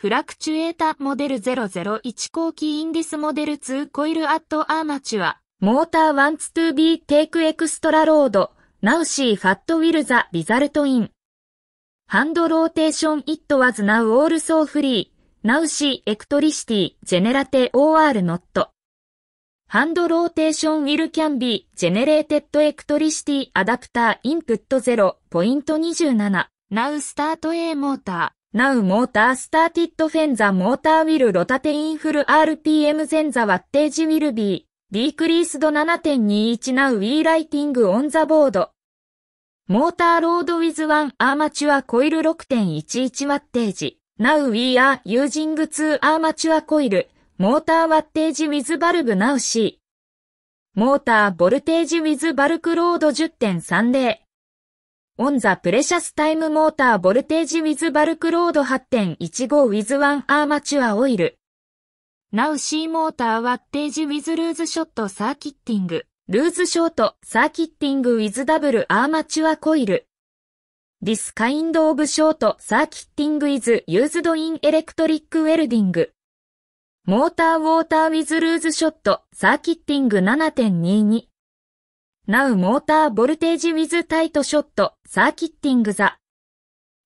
フラクチュエータモデル001後期インディスモデル2コイルアットアーマチュア、モーターワンツトゥービーテイクエクストラロード、ナウシーファットウィルザリザルトイン。ハンドローテーションイットワズナウオールソーフリー、ナウシーエクトリシティジェネラテ OR ノット。ハンドローテーションウィルキャンビ be generated electricity adapter input 0.27 Now s ー a A モーター Now motor started when the motor will rotate in full RPM then the wattage will be decreased 7.21 now we writing on the board. モーターロード with one armature c 6.11ワッテージ。Now we are using two armature coil. モーターワッテージ with v a l v now C。モーターボルテージ with バルクロード10.30。On the precious time motor voltage with bulk load 8.15 with one armature oil. Now C motor wattage with loose shot circuiting. Loose short circuiting with double armature coil. This kind of short circuiting is used in electric welding. Motor water with loose shot circuiting 7.22 Now Motor Voltage with Tight Shot Circuiting the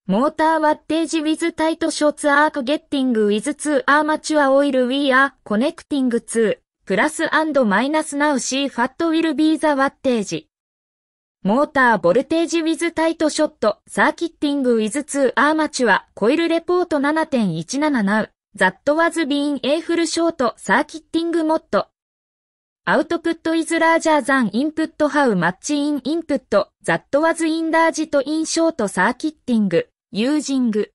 Motor Wattage with Tight Shots Arc Getting with Two Armature Oil We are Connecting to Plus and m i プラスマイナスナウシーファットウィルビーザワッテージ。モーターボルテージウィズタイトショットサーキッティングウィズ2アーマチュアコイルレポート7.177 now w that ザットワズビーンエーフルショートサーキッティングモッドアウトプットイズラージャーザンインプットハウマッチインインプットザットワズインラージとインショートサーキッティングユージング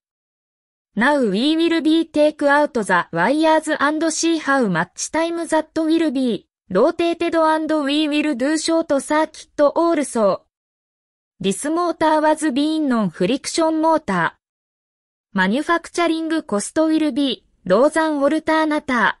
Now we will be take out the wires and see how much time that will be rotated and we will do short circuit also. This motor was being non-friction motor. Manufacturing cost will be ローザンオルターナター。